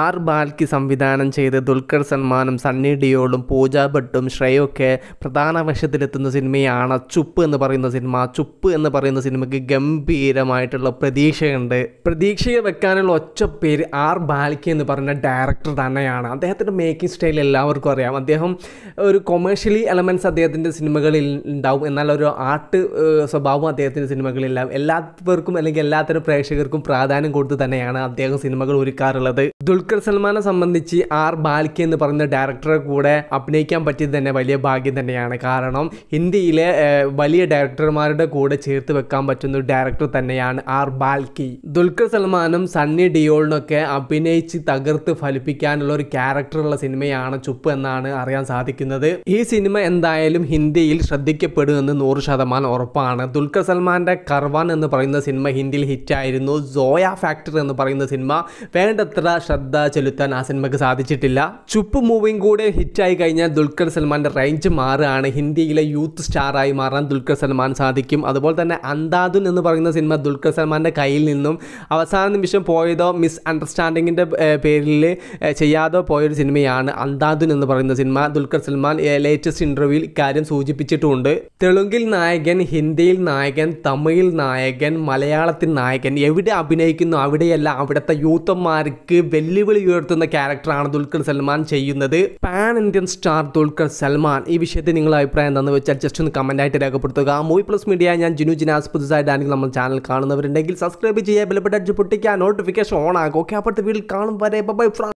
R Balki സംവിധാനം ചെയ്ത് ദുൽഖർ സൽമാനും സണ്ണി ഡിയോളും പൂജ ഭട്ടും ശ്രേയൊക്കെ പ്രധാന വശത്തിലെത്തുന്ന സിനിമയാണ് ചുപ്പ് എന്ന് പറയുന്ന സിനിമ ചുപ്പ് എന്ന് പറയുന്ന സിനിമയ്ക്ക് ഗംഭീരമായിട്ടുള്ള പ്രതീക്ഷയുണ്ട് പ്രതീക്ഷയെ വെക്കാനുള്ള ഒച്ച പേര് ആർ ബാൽക്കി എന്ന് പറയുന്ന ഡയറക്ടർ തന്നെയാണ് അദ്ദേഹത്തിൻ്റെ മേക്കിംഗ് സ്റ്റൈൽ എല്ലാവർക്കും അറിയാം അദ്ദേഹം ഒരു കൊമേഴ്ഷ്യലി എലമെൻറ്റ്സ് അദ്ദേഹത്തിൻ്റെ സിനിമകളിൽ ഉണ്ടാവും എന്നാൽ ഒരു ആർട്ട് സ്വഭാവം അദ്ദേഹത്തിൻ്റെ സിനിമകളില്ല എല്ലാവർക്കും അല്ലെങ്കിൽ എല്ലാത്തരം പ്രേക്ഷകർക്കും പ്രാധാന്യം കൊടുത്ത് തന്നെയാണ് അദ്ദേഹം സിനിമകൾ ഒരുക്കാറുള്ളത് ദുൽ ദുൽഖർ സൽമാനെ സംബന്ധിച്ച് ആർ ബാൽക്കി എന്ന് പറയുന്ന ഡയറക്ടറെ കൂടെ അഭിനയിക്കാൻ പറ്റിയത് തന്നെ വലിയ ഭാഗ്യം തന്നെയാണ് കാരണം ഇന്ത്യയിലെ വലിയ ഡയറക്ടർമാരുടെ കൂടെ ചേർത്ത് വെക്കാൻ പറ്റുന്ന ഡയറക്ടർ തന്നെയാണ് ആർ ബാൽക്കി ദുൽഖർ സൽമാനും സണ്ണി ഡിയോളിനൊക്കെ അഭിനയിച്ച് തകർത്ത് ഫലിപ്പിക്കാനുള്ള ഒരു ക്യാരക്ടറുള്ള സിനിമയാണ് ചുപ്പ് എന്നാണ് അറിയാൻ സാധിക്കുന്നത് ഈ സിനിമ എന്തായാലും ഹിന്ദിയിൽ ശ്രദ്ധിക്കപ്പെടുമെന്ന് നൂറ് ശതമാനം ഉറപ്പാണ് ദുൽഖർ സൽമാൻ്റെ കർവാൻ എന്ന് പറയുന്ന സിനിമ ഹിന്ദിയിൽ ഹിറ്റായിരുന്നു സോയ ഫാക്ടർ എന്ന് പറയുന്ന സിനിമ വേണ്ടത്ര ശ്രദ്ധ ശ്രദ്ധ ചെലുത്താൻ സിനിമക്ക് സാധിച്ചിട്ടില്ല ചുപ്പ് മൂവിയും കൂടെ ഹിറ്റായി കഴിഞ്ഞാൽ ദുൽഖർ സൽമാൻ്റെ റേഞ്ച് മാറുകയാണ് ഹിന്ദിയിലെ യൂത്ത് സ്റ്റാറായി മാറാൻ ദുൽഖർ സൽമാൻ സാധിക്കും അതുപോലെ തന്നെ അന്താദുൻ എന്ന് പറയുന്ന സിനിമ ദുൽഖർ സൽമാൻ്റെ കയ്യിൽ നിന്നും അവസാന നിമിഷം പോയതോ മിസ് അണ്ടർസ്റ്റാൻഡിങ്ങിൻ്റെ പേരിൽ ചെയ്യാതോ പോയൊരു സിനിമയാണ് അന്താദുൻ എന്ന് പറയുന്ന സിനിമ ദുൽഖർ സൽമാൻ ലേറ്റസ്റ്റ് ഇൻ്റർവ്യൂവിൽ ഇക്കാര്യം സൂചിപ്പിച്ചിട്ടുമുണ്ട് തെലുങ്കിൽ നായകൻ ഹിന്ദിയിൽ നായകൻ തമിഴിൽ നായകൻ മലയാളത്തിൽ നായകൻ എവിടെ അഭിനയിക്കുന്നു അവിടെയല്ല അവിടുത്തെ യൂത്തന്മാർക്ക് വലിയ വെല്ലുവിളി ഉയർത്തുന്ന ക്യാരക്ടറാണ് ദുൽഖർ സൽമാൻ ചെയ്യുന്നത് pan Indian star Dulquer Salmaan ഈ വിഷയത്തിൽ നിങ്ങളുടെ അഭിപ്രായം എന്താണെന്ന് വെച്ചാൽ ജസ്റ്റ് ഒന്ന് ആയിട്ട് രേഖപ്പെടുത്തുക മൂവി പ്ലസ് മീഡിയ ഞാൻ ജിനു ജിനാസ് പുതുസായിട്ടാണെങ്കിൽ നമ്മൾ ചാനൽ കാണുന്നവരുണ്ടെങ്കിൽ സബ്സ്ക്രൈബ് ചെയ്യുക ബെൽബട്ടടിച്ച് പൊട്ടിക്കുക നോട്ടിഫിക്കേഷൻ ഓൺ ആകും ഓക്കെ അപ്പോഴത്തെ വീട്ടിൽ കാണും വരെ ബൈ